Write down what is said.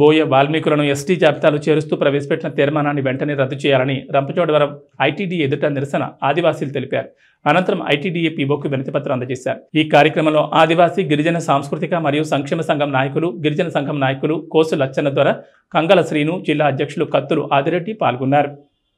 బోయ వాల్మీకులను ST జాబితాలో చేరుస్తూ ప్రవేశపెట్టిన తీర్మానాన్ని వెంటనే రద్దు చేయాలని రంపచోడవరం ఐటీడీ ఎదుట నిరసన ఆదివాసీలు తెలిపారు అనంతరం ఐటీడీఏ పీఓకు వినతిపత్రం అందజేశారు ఈ కార్యక్రమంలో ఆదివాసీ గిరిజన సాంస్కృతిక మరియు సంక్షేమ సంఘం నాయకులు గిరిజన సంఘం నాయకులు కోసు లచ్చన్న ద్వారా కంగల శ్రీను జిల్లా అధ్యక్షులు కత్తులు ఆదిరెడ్డి పాల్గొన్నారు